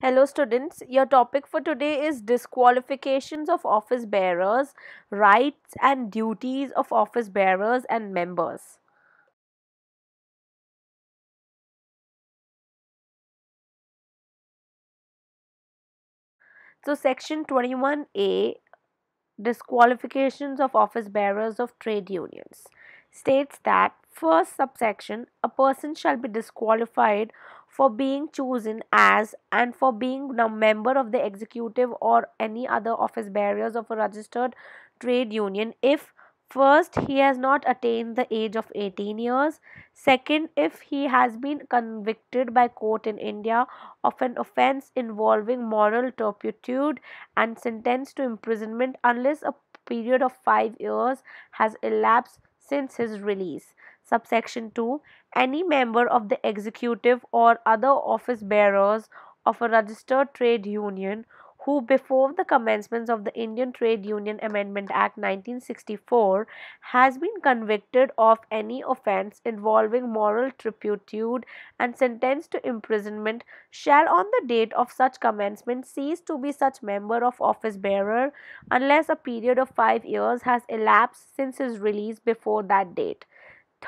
Hello students, your topic for today is disqualifications of office bearers, rights and duties of office bearers and members. So section 21A disqualifications of office bearers of trade unions states that first subsection a person shall be disqualified for being chosen as and for being a member of the executive or any other office bearers of a registered trade union if First, he has not attained the age of 18 years. Second, if he has been convicted by court in India of an offence involving moral turpitude and sentenced to imprisonment unless a period of 5 years has elapsed since his release subsection 2 any member of the executive or other office bearers of a registered trade union who before the commencement of the Indian Trade Union Amendment Act 1964 has been convicted of any offence involving moral turpitude and sentenced to imprisonment shall on the date of such commencement cease to be such member of office bearer unless a period of 5 years has elapsed since his release before that date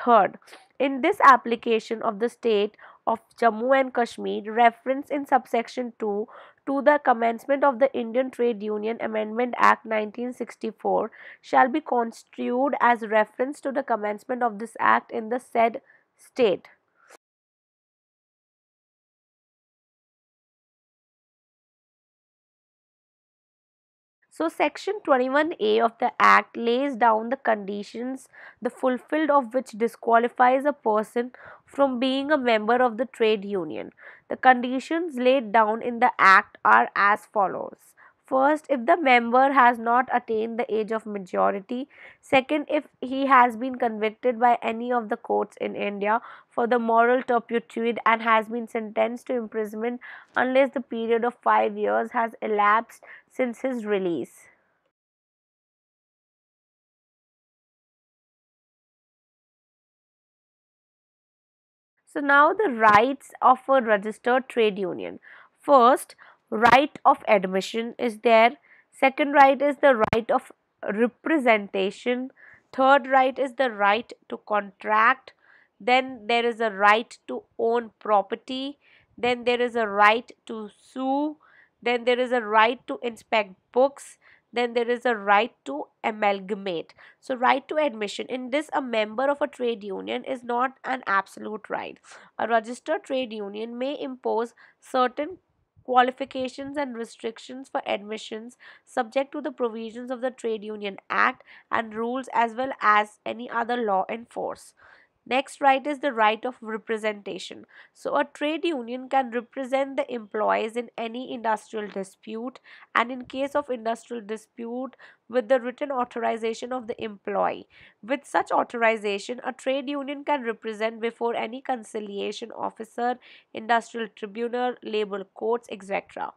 Third, in this application of the state of Jammu and Kashmir, reference in subsection 2 to the commencement of the Indian Trade Union Amendment Act 1964 shall be construed as reference to the commencement of this act in the said state. So section 21A of the act lays down the conditions the fulfilled of which disqualifies a person from being a member of the trade union. The conditions laid down in the act are as follows. First, if the member has not attained the age of majority. Second, if he has been convicted by any of the courts in India for the moral turpitude and has been sentenced to imprisonment unless the period of 5 years has elapsed since his release. So now the rights of a registered trade union. First, right of admission is there second right is the right of representation third right is the right to contract then there is a right to own property then there is a right to sue then there is a right to inspect books then there is a right to amalgamate so right to admission in this a member of a trade union is not an absolute right a registered trade union may impose certain qualifications and restrictions for admissions subject to the provisions of the Trade Union Act and rules as well as any other law in force. Next right is the right of representation. So a trade union can represent the employees in any industrial dispute and in case of industrial dispute with the written authorization of the employee. With such authorization, a trade union can represent before any conciliation officer, industrial tribunal, labor courts, etc.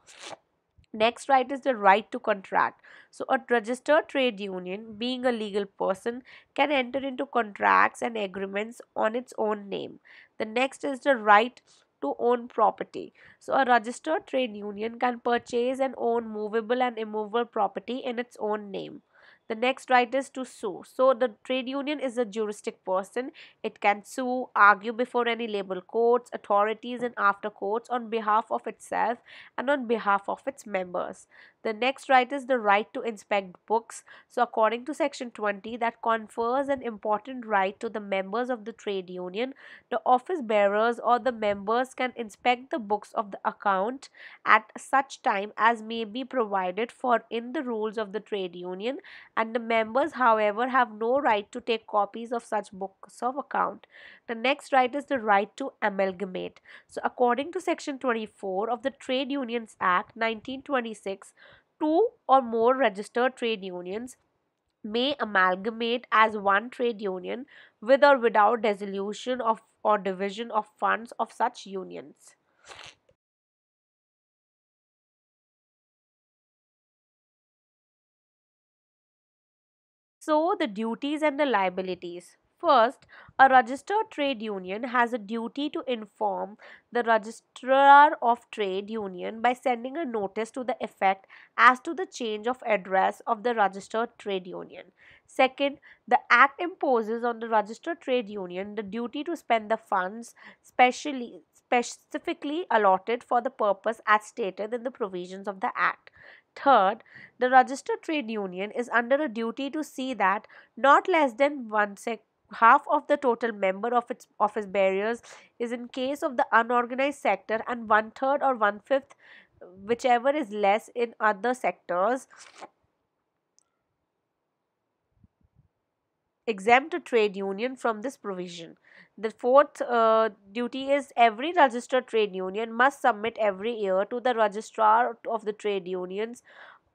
Next right is the right to contract. So a registered trade union being a legal person can enter into contracts and agreements on its own name. The next is the right to own property. So a registered trade union can purchase and own movable and immovable property in its own name. The next right is to sue. So the trade union is a juristic person. It can sue, argue before any labor courts, authorities and after courts on behalf of itself and on behalf of its members. The next right is the right to inspect books. So according to section 20 that confers an important right to the members of the trade union. The office bearers or the members can inspect the books of the account at such time as may be provided for in the rules of the trade union and the members however have no right to take copies of such books of account the next right is the right to amalgamate so according to section 24 of the trade unions act 1926 two or more registered trade unions may amalgamate as one trade union with or without dissolution of or division of funds of such unions So, the duties and the liabilities. First, a registered trade union has a duty to inform the registrar of trade union by sending a notice to the effect as to the change of address of the registered trade union. Second, the Act imposes on the registered trade union the duty to spend the funds specially specifically allotted for the purpose as stated in the provisions of the Act. Third, the registered trade union is under a duty to see that not less than one sec half of the total member of its office barriers is in case of the unorganized sector and one third or one fifth whichever is less in other sectors exempt a trade union from this provision. The fourth uh, duty is every registered trade union must submit every year to the registrar of the trade unions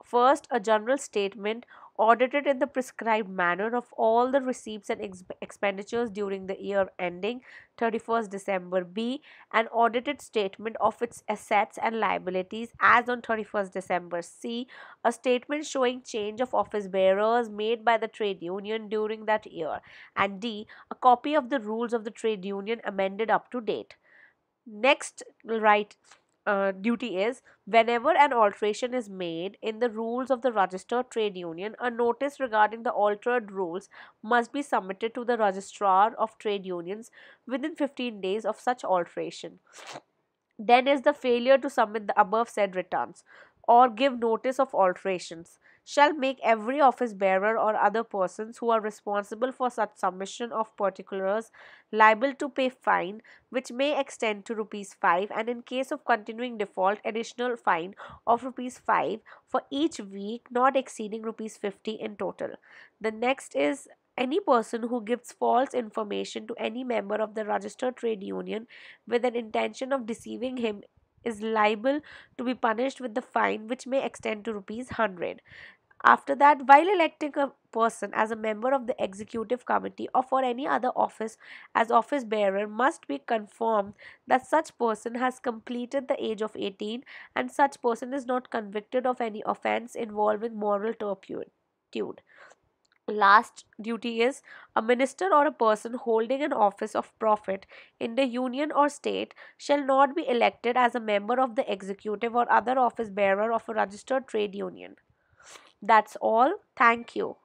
first a general statement audited in the prescribed manner of all the receipts and ex expenditures during the year ending 31st December B an audited statement of its assets and liabilities as on 31st December C a statement showing change of office bearers made by the trade union during that year and D a copy of the rules of the trade union amended up to date next write. Uh, duty is whenever an alteration is made in the rules of the registered trade union a notice regarding the altered rules must be submitted to the registrar of trade unions within 15 days of such alteration then is the failure to submit the above said returns or give notice of alterations shall make every office bearer or other persons who are responsible for such submission of particulars liable to pay fine which may extend to rupees 5 and in case of continuing default additional fine of rupees 5 for each week not exceeding rupees 50 in total the next is any person who gives false information to any member of the registered trade union with an intention of deceiving him is liable to be punished with the fine which may extend to rupees 100 after that while electing a person as a member of the executive committee or for any other office as office bearer must be confirmed that such person has completed the age of 18 and such person is not convicted of any offense involving moral turpitude last duty is a minister or a person holding an office of profit in the union or state shall not be elected as a member of the executive or other office bearer of a registered trade union that's all thank you